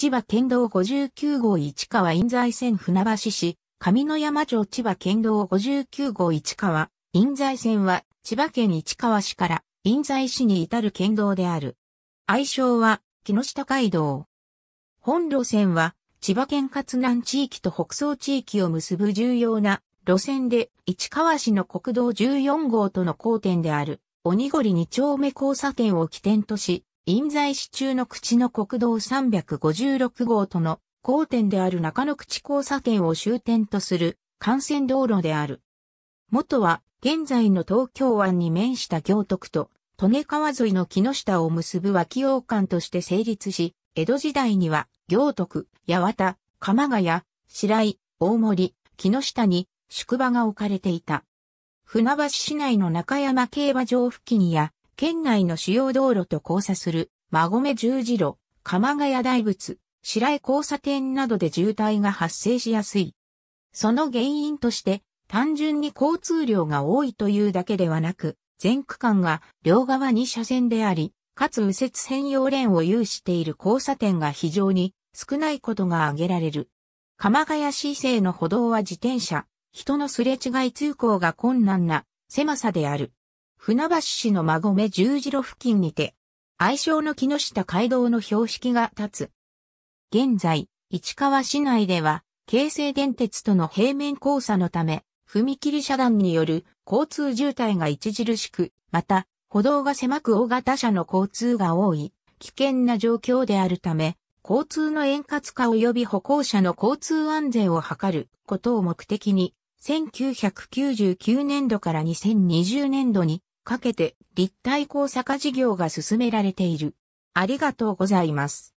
千葉県道59号市川印西線船橋市、上野山町千葉県道59号市川、印西線は千葉県市川市から印西市に至る県道である。愛称は木下街道。本路線は千葉県勝南地域と北総地域を結ぶ重要な路線で市川市の国道14号との交点である鬼堀2丁目交差点を起点とし印西市中の口の国道356号との交点である中野口交差点を終点とする幹線道路である。元は現在の東京湾に面した行徳と利根川沿いの木下を結ぶ脇王館として成立し、江戸時代には行徳、八幡、鎌ヶ谷、白井、大森、木下に宿場が置かれていた。船橋市内の中山競馬場付近や県内の主要道路と交差する、馬込十字路、鎌ヶ谷大仏、白江交差点などで渋滞が発生しやすい。その原因として、単純に交通量が多いというだけではなく、全区間が両側に車線であり、かつ右折専用レーンを有している交差点が非常に少ないことが挙げられる。鎌ヶ谷市西の歩道は自転車、人のすれ違い通行が困難な狭さである。船橋市の馬込十字路付近にて、愛称の木下街道の標識が立つ。現在、市川市内では、京成電鉄との平面交差のため、踏切遮断による交通渋滞が著しく、また、歩道が狭く大型車の交通が多い、危険な状況であるため、交通の円滑化及び歩行者の交通安全を図ることを目的に、1999年度から2020年度にかけて立体交差化事業が進められている。ありがとうございます。